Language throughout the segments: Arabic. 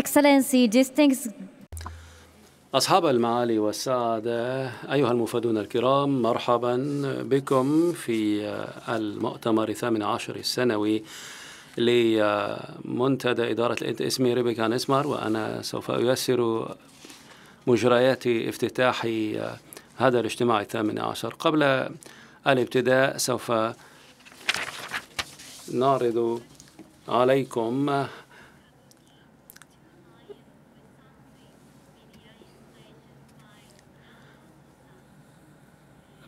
Excellency, distinguished أصحاب المعالي والسعادة أيها المفادون الكرام مرحبا بكم في المؤتمر الثامن عشر السنوي لمنتدى إدارة اسمي ريبيكا نسمر وأنا سوف أيسر مجريات افتتاح هذا الاجتماع الثامن عشر قبل الابتداء سوف نعرض عليكم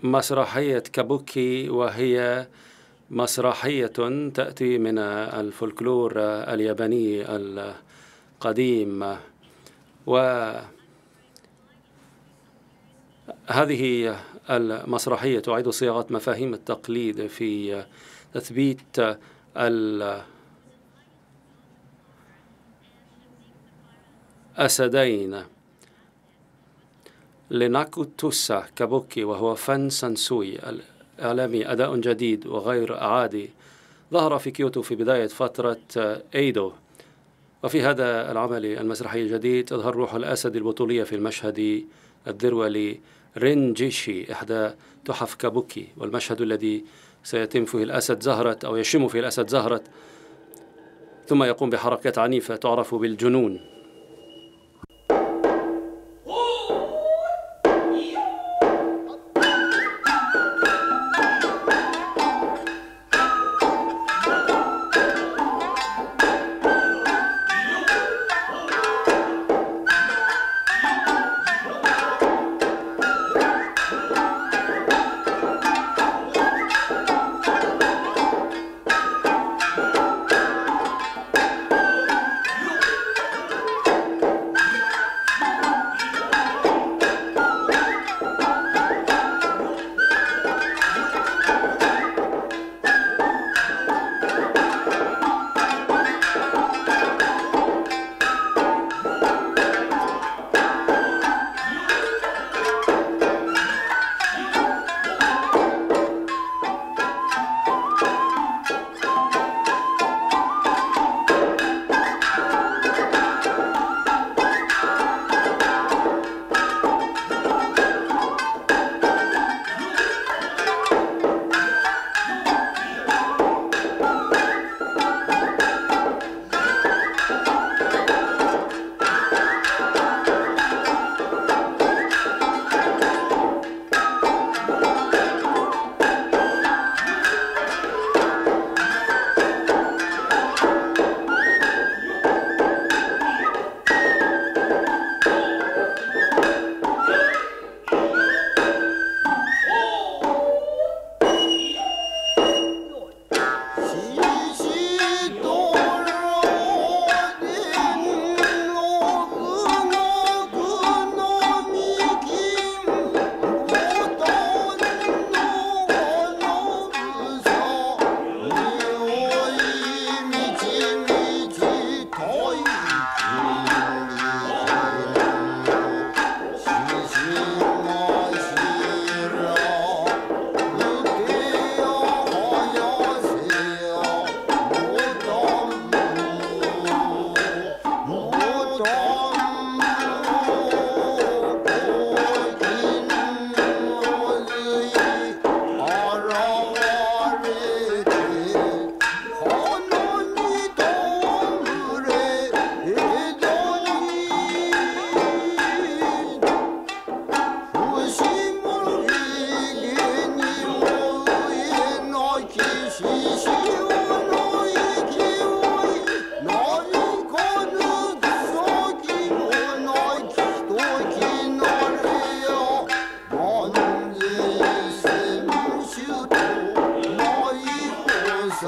مسرحية كابوكي وهي مسرحية تأتي من الفولكلور الياباني القديم وهذه المسرحية تعيد صياغة مفاهيم التقليد في تثبيت الأسدين لناكو توسا كابوكي وهو فن سانسوي إعلامي أداء جديد وغير عادي ظهر في كيوتو في بداية فترة إيدو وفي هذا العمل المسرحي الجديد تظهر روح الأسد البطولية في المشهد الذروة لرينجيشي إحدى تحف كابوكي والمشهد الذي سيتم فيه الأسد زهرة أو يشم فيه الأسد زهرة ثم يقوم بحركات عنيفة تعرف بالجنون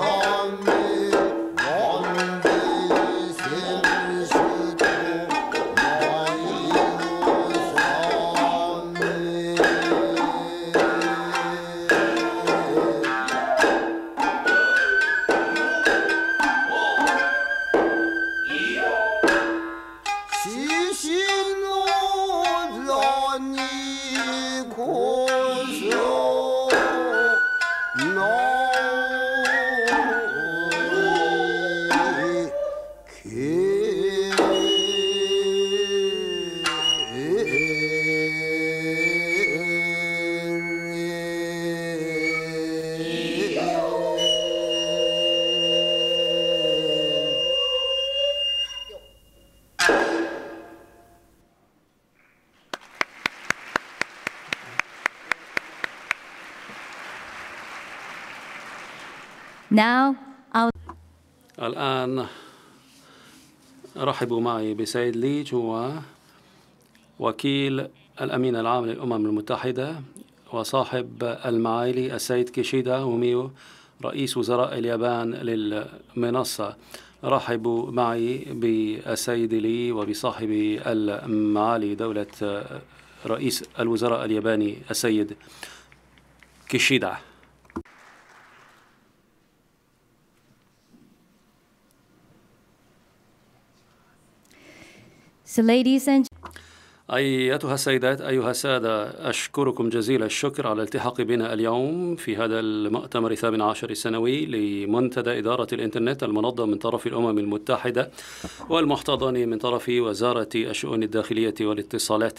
있어. Now, I'll... الآن رحبوا معي بسيد ليج هو وكيل الأمين العام للأمم المتحدة وصاحب المعالي السيد كيشيدا هوميو رئيس وزراء اليابان للمنصة رحبوا معي بالسيد لي وبصاحب المعالي دولة رئيس الوزراء الياباني السيد كيشيدا So ladies and أيتها السيدات أيها السادة أشكركم جزيل الشكر على الالتحاق بنا اليوم في هذا المؤتمر الثامن عشر السنوي لمنتدى إدارة الإنترنت المنظم من طرف الأمم المتحدة والمحتضن من طرف وزارة الشؤون الداخلية والاتصالات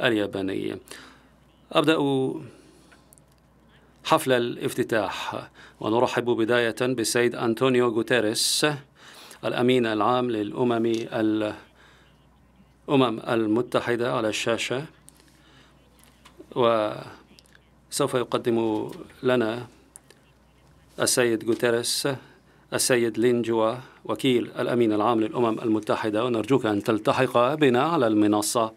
اليابانية أبدأ حفل الافتتاح ونرحب بداية بالسيد أنطونيو غوتيريس الأمين العام للأمم المتحدة الأمم المتحدة على الشاشة وسوف يقدم لنا السيد غوتيريس السيد لينجوا وكيل الأمين العام للأمم المتحدة ونرجوك أن تلتحق بنا على المنصة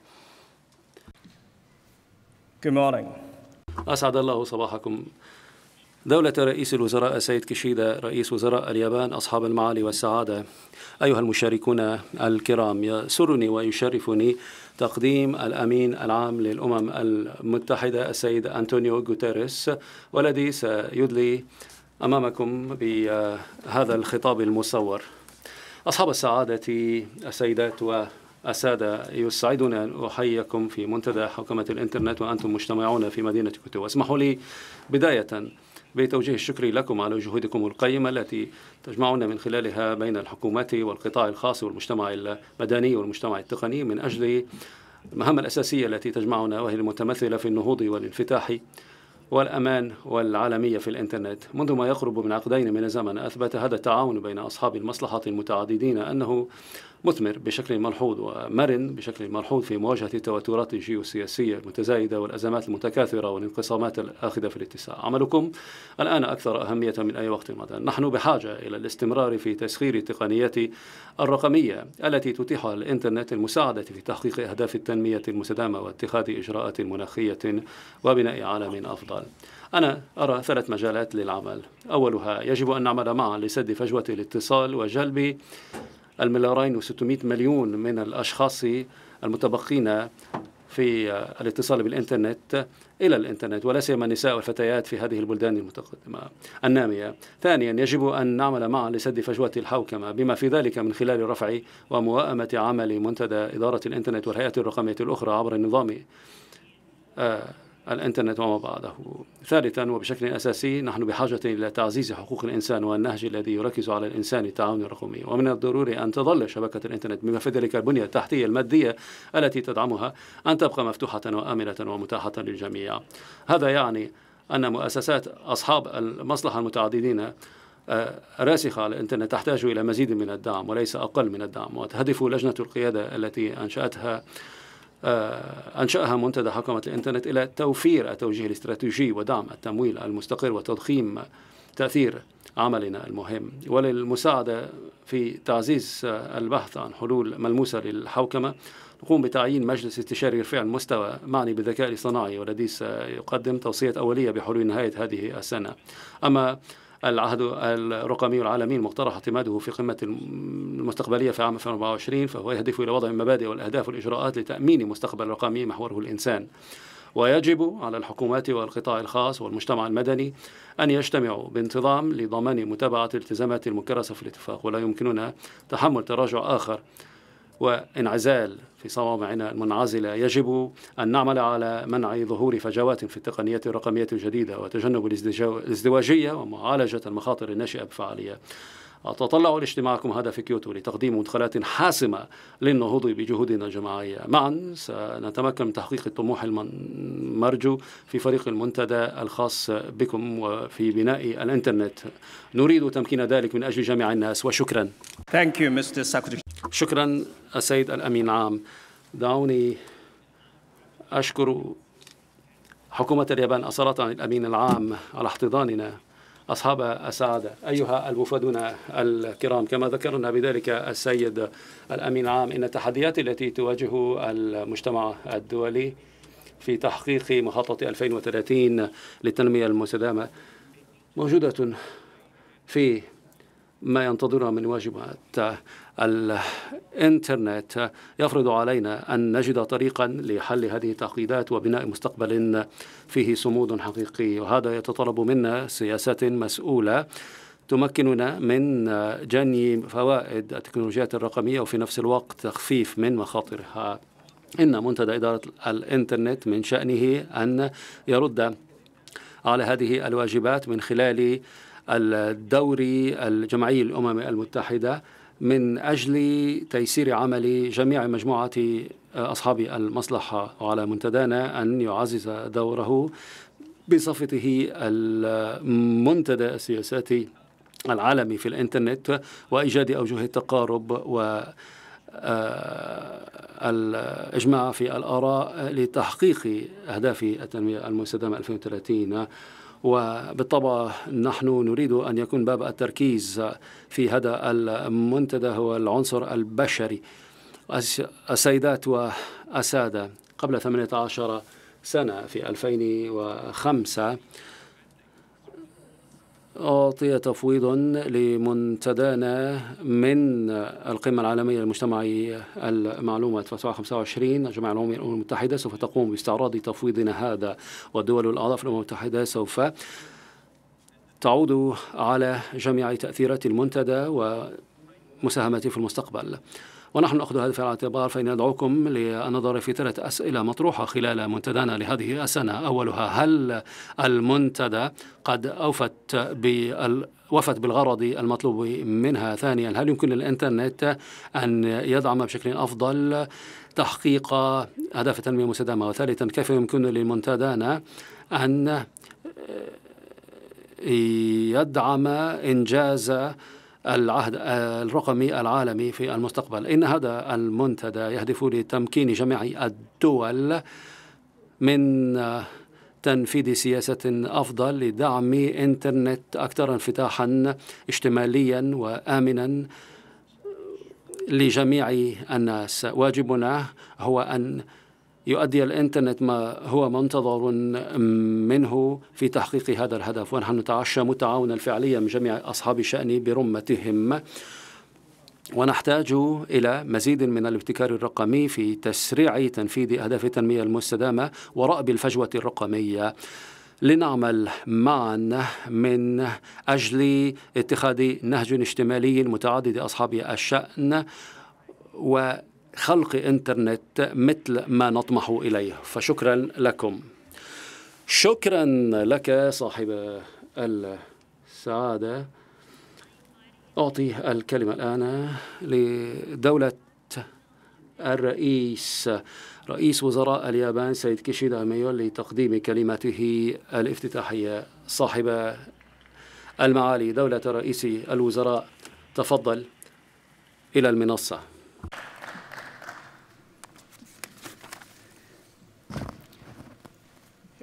Good morning. أسعد الله صباحكم دولة رئيس الوزراء سيد كيشيدا رئيس وزراء اليابان أصحاب المعالي والسعادة أيها المشاركون الكرام يسرني ويشرفني تقديم الأمين العام للأمم المتحدة السيد أنطونيو غوتيريس والذي سيدلي أمامكم بهذا الخطاب المصور أصحاب السعادة السيدات و السادة يسعدنا أن أحييكم في منتدى حوكمة الإنترنت وأنتم مجتمعون في مدينة كوتو اسمحوا لي بداية بتوجيه الشكر لكم على جهودكم القيمة التي تجمعنا من خلالها بين الحكومات والقطاع الخاص والمجتمع المدني والمجتمع التقني من أجل المهمة الأساسية التي تجمعنا وهي المتمثلة في النهوض والانفتاح والأمان والعالمية في الإنترنت منذ ما يقرب من عقدين من الزمن أثبت هذا التعاون بين أصحاب المصلحة المتعددين أنه مثمر بشكل ملحوظ ومرن بشكل ملحوظ في مواجهة التوترات الجيوسياسية المتزايدة والأزمات المتكاثرة والانقسامات الآخذة في الاتساع عملكم الآن أكثر أهمية من أي وقت مضى نحن بحاجة إلى الاستمرار في تسخير التقنيات الرقمية التي تتيحها الإنترنت المساعدة في تحقيق أهداف التنمية المستدامة واتخاذ إجراءات مناخية وبناء عالم أفضل أنا أرى ثلاث مجالات للعمل أولها يجب أن نعمل معا لسد فجوة الاتصال وجلب المليارين و600 مليون من الأشخاص المتبقين في الاتصال بالإنترنت إلى الإنترنت ولا سيما النساء والفتيات في هذه البلدان المتقدمة النامية ثانيا يجب أن نعمل معا لسد فجوة الحوكمة بما في ذلك من خلال رفع وموائمة عمل منتدى إدارة الإنترنت والهيئة الرقمية الأخرى عبر النظام آه، الانترنت وما بعده. ثالثا وبشكل اساسي نحن بحاجه الى تعزيز حقوق الانسان والنهج الذي يركز على الانسان التعاون الرقمي، ومن الضروري ان تظل شبكه الانترنت بما في ذلك البنيه التحتيه الماديه التي تدعمها ان تبقى مفتوحه وامنه ومتاحه للجميع. هذا يعني ان مؤسسات اصحاب المصلحه المتعددين آه، راسخة على الإنترنت تحتاج إلى مزيد من الدعم وليس أقل من الدعم وتهدف لجنة القيادة التي أنشأتها آه، أنشأها منتدى حكومة الإنترنت إلى توفير التوجيه الاستراتيجي ودعم التمويل المستقر وتضخيم تأثير عملنا المهم وللمساعدة في تعزيز البحث عن حلول ملموسة للحوكمة نقوم بتعيين مجلس استشاري رفيع المستوى معني بالذكاء الاصطناعي والذي سيقدم توصية أولية بحلول نهاية هذه السنة أما العهد الرقمي العالمي المقترح اعتماده في قمة المستقبلية في عام 2024 فهو يهدف إلى وضع المبادئ والأهداف والإجراءات لتأمين مستقبل رقمي محوره الإنسان ويجب على الحكومات والقطاع الخاص والمجتمع المدني أن يجتمعوا بانتظام لضمان متابعة الالتزامات المكرسة في الاتفاق ولا يمكننا تحمل تراجع آخر وانعزال في صوامعنا المنعزلة يجب أن نعمل على منع ظهور فجوات في التقنيات الرقمية الجديدة وتجنب الازدواجية ومعالجة المخاطر الناشئة بفعالية أتطلع لاجتماعكم هذا في كيوتو لتقديم مدخلات حاسمة للنهوض بجهودنا الجماعية معا سنتمكن من تحقيق الطموح المرجو في فريق المنتدى الخاص بكم وفي بناء الإنترنت نريد تمكين ذلك من أجل جميع الناس وشكرا Thank you, Mr. شكرا السيد الأمين العام دعوني أشكر حكومة اليابان أصالة الأمين العام على احتضاننا أصحاب السعادة أيها الوفدون الكرام كما ذكرنا بذلك السيد الأمين العام إن التحديات التي تواجه المجتمع الدولي في تحقيق مخطط 2030 للتنمية المستدامة موجودة في ما ينتظرها من واجبات الانترنت يفرض علينا ان نجد طريقا لحل هذه التعقيدات وبناء مستقبل فيه صمود حقيقي وهذا يتطلب منا سياسات مسؤوله تمكننا من جني فوائد التكنولوجيات الرقميه وفي نفس الوقت تخفيف من مخاطرها ان منتدى اداره الانترنت من شانه ان يرد على هذه الواجبات من خلال الدوري الجمعي الامم المتحده من أجل تيسير عمل جميع مجموعة آه، أصحاب المصلحة وعلى منتدانا أن يعزز دوره بصفته المنتدى السياساتي العالمي في الإنترنت وإيجاد أوجه التقارب و آه، الإجماع في الآراء لتحقيق أهداف التنمية المستدامة 2030 وبالطبع نحن نريد أن يكون باب التركيز في هذا المنتدى هو العنصر البشري السيدات والأسادة قبل 18 سنة في 2005 أعطي تفويض لمنتدانا من القمة العالمية المجتمعية المعلومات فتوى 25 الجمعية العمومية للأمم المتحدة سوف تقوم باستعراض تفويضنا هذا والدول الأعضاء في الأمم المتحدة سوف تعود على جميع تأثيرات المنتدى ومساهمته في المستقبل ونحن نأخذ هذا في الاعتبار فإن ندعوكم للنظر في ثلاث أسئلة مطروحة خلال منتدانا لهذه السنة أولها هل المنتدى قد أوفت بال وفت بالغرض المطلوب منها ثانيا هل يمكن للإنترنت أن يدعم بشكل أفضل تحقيق أهداف التنمية المستدامة وثالثا كيف يمكن للمنتدانا أن يدعم إنجاز العهد الرقمي العالمي في المستقبل إن هذا المنتدى يهدف لتمكين جميع الدول من تنفيذ سياسة أفضل لدعم إنترنت أكثر انفتاحا اشتماليا وآمنا لجميع الناس واجبنا هو أن يؤدي الانترنت ما هو منتظر منه في تحقيق هذا الهدف ونحن نتعشى متعاونا فعليا من جميع اصحاب الشان برمتهم ونحتاج إلى مزيد من الابتكار الرقمي في تسريع تنفيذ أهداف التنمية المستدامة ورأب الفجوة الرقمية لنعمل معا من أجل اتخاذ نهج اشتمالي متعدد أصحاب الشأن و خلق انترنت مثل ما نطمح اليه فشكرا لكم شكرا لك صاحب السعاده اعطي الكلمه الان لدوله الرئيس رئيس وزراء اليابان سيد كيشيدا ميو لتقديم كلمته الافتتاحيه صاحب المعالي دولة رئيس الوزراء تفضل إلى المنصة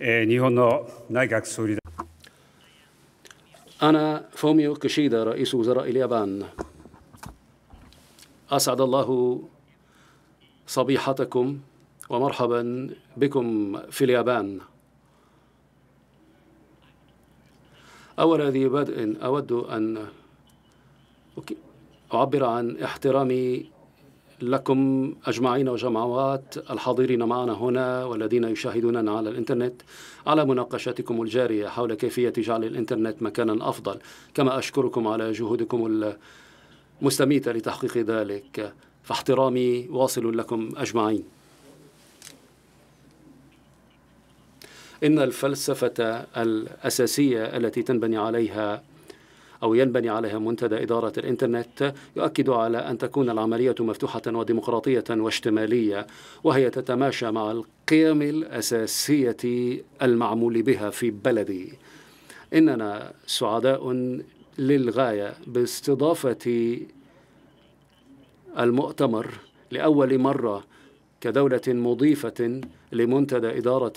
日本の内閣総理大臣 أنا فوميو كيشيدا رئيس وزراء اليابان أسعد الله صبيحتكم ومرحبا بكم في اليابان أول ذي بدء أود أن أعبر عن احترامي لكم أجمعين وجمعوات الحاضرين معنا هنا والذين يشاهدوننا على الإنترنت على مناقشتكم الجارية حول كيفية جعل الإنترنت مكانا أفضل كما أشكركم على جهودكم المستميتة لتحقيق ذلك فاحترامي واصل لكم أجمعين إن الفلسفة الأساسية التي تنبني عليها أو ينبني عليها منتدى إدارة الإنترنت يؤكد على أن تكون العملية مفتوحة وديمقراطية واشتمالية وهي تتماشى مع القيم الأساسية المعمول بها في بلدي إننا سعداء للغاية باستضافة المؤتمر لأول مرة كدولة مضيفة لمنتدى إدارة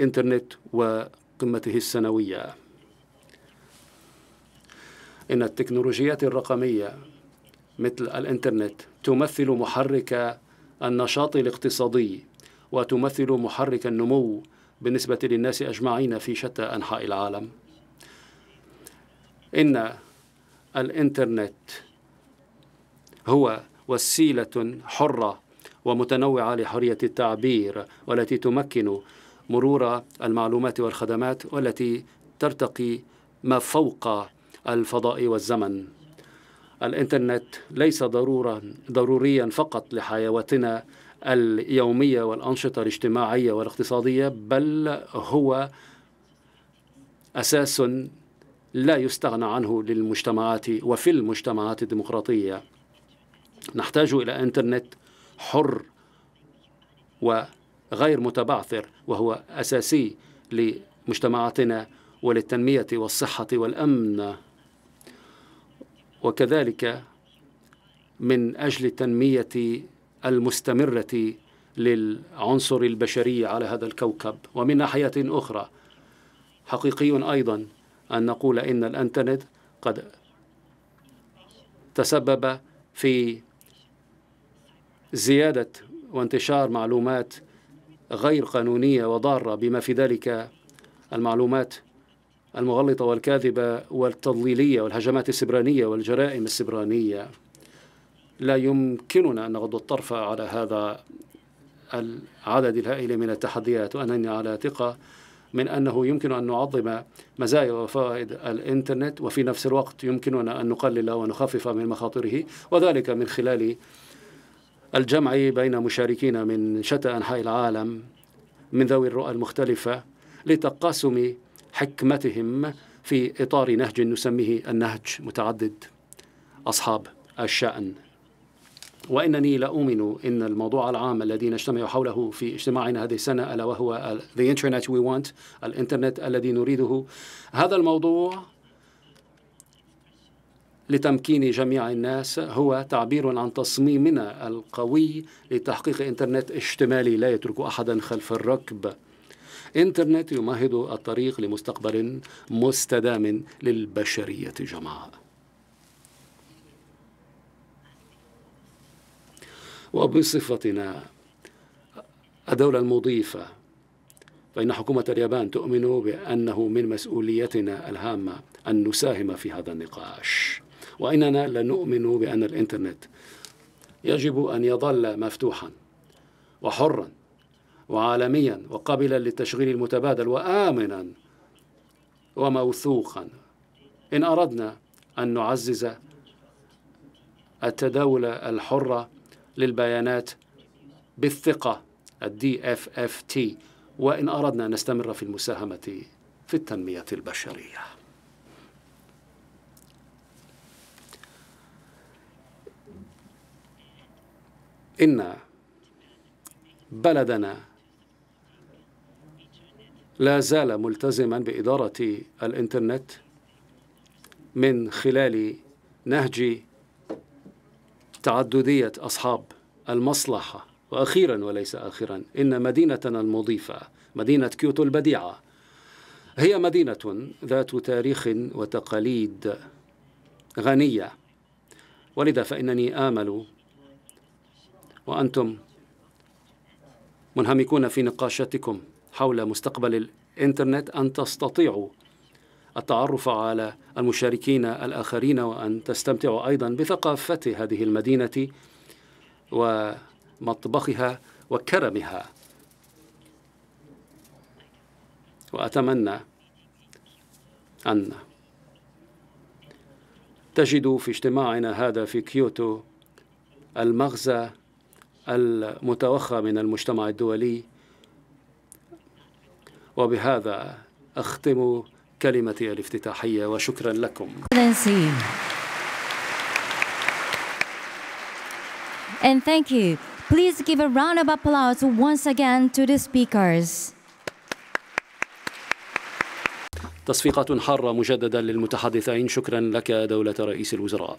الإنترنت وقمته السنوية إن التكنولوجيات الرقمية مثل الإنترنت تمثل محرك النشاط الاقتصادي وتمثل محرك النمو بالنسبة للناس أجمعين في شتى أنحاء العالم إن الإنترنت هو وسيلة حرة ومتنوعة لحرية التعبير والتي تمكن مرور المعلومات والخدمات والتي ترتقي ما فوق الفضاء والزمن الإنترنت ليس ضرورا ضروريا فقط لحيواتنا اليومية والأنشطة الاجتماعية والاقتصادية بل هو أساس لا يستغنى عنه للمجتمعات وفي المجتمعات الديمقراطية نحتاج إلى إنترنت حر وغير متبعثر وهو أساسي لمجتمعاتنا وللتنمية والصحة والأمن وكذلك من أجل التنمية المستمرة للعنصر البشري على هذا الكوكب ومن ناحية أخرى حقيقي أيضا أن نقول إن الأنترنت قد تسبب في زيادة وانتشار معلومات غير قانونية وضارة بما في ذلك المعلومات المغلطة والكاذبة والتضليلية والهجمات السبرانية والجرائم السبرانية لا يمكننا أن نغض الطرف على هذا العدد الهائل من التحديات وأنني على ثقة من أنه يمكن أن نعظم مزايا وفوائد الإنترنت وفي نفس الوقت يمكننا أن نقلل ونخفف من مخاطره وذلك من خلال الجمع بين مشاركين من شتى أنحاء العالم من ذوي الرؤى المختلفة لتقاسم حكمتهم في إطار نهج نسميه النهج متعدد أصحاب الشأن وإنني لأؤمن إن الموضوع العام الذي نجتمع حوله في اجتماعنا هذه السنة ألا وهو The Internet We Want الإنترنت الذي نريده هذا الموضوع لتمكين جميع الناس هو تعبير عن تصميمنا القوي لتحقيق انترنت اشتمالي لا يترك احدا خلف الركب إنترنت يمهد الطريق لمستقبل مستدام للبشرية جمعاء وبصفتنا الدولة المضيفة فإن حكومة اليابان تؤمن بأنه من مسؤوليتنا الهامة أن نساهم في هذا النقاش وإننا لنؤمن بأن الإنترنت يجب أن يظل مفتوحا وحرا وعالميا وقابلا للتشغيل المتبادل وآمنا وموثوقا إن أردنا أن نعزز التداول الحرة للبيانات بالثقة الدي اف اف تي وإن أردنا أن نستمر في المساهمة في التنمية البشرية إن بلدنا لا زال ملتزما بإدارة الإنترنت من خلال نهج تعددية أصحاب المصلحة وأخيرا وليس آخرا إن مدينتنا المضيفة مدينة كيوتو البديعة هي مدينة ذات تاريخ وتقاليد غنية ولذا فإنني آمل وأنتم منهمكون في نقاشاتكم حول مستقبل الإنترنت أن تستطيعوا التعرف على المشاركين الآخرين وأن تستمتعوا أيضا بثقافة هذه المدينة ومطبخها وكرمها وأتمنى أن تجدوا في اجتماعنا هذا في كيوتو المغزى المتوخى من المجتمع الدولي وبهذا أختم كلمتي الافتتاحية وشكرا لكم And thank you. Please give a round of applause once again to the speakers. تصفيقات حارة مجددا للمتحدثين شكرا لك دولة رئيس الوزراء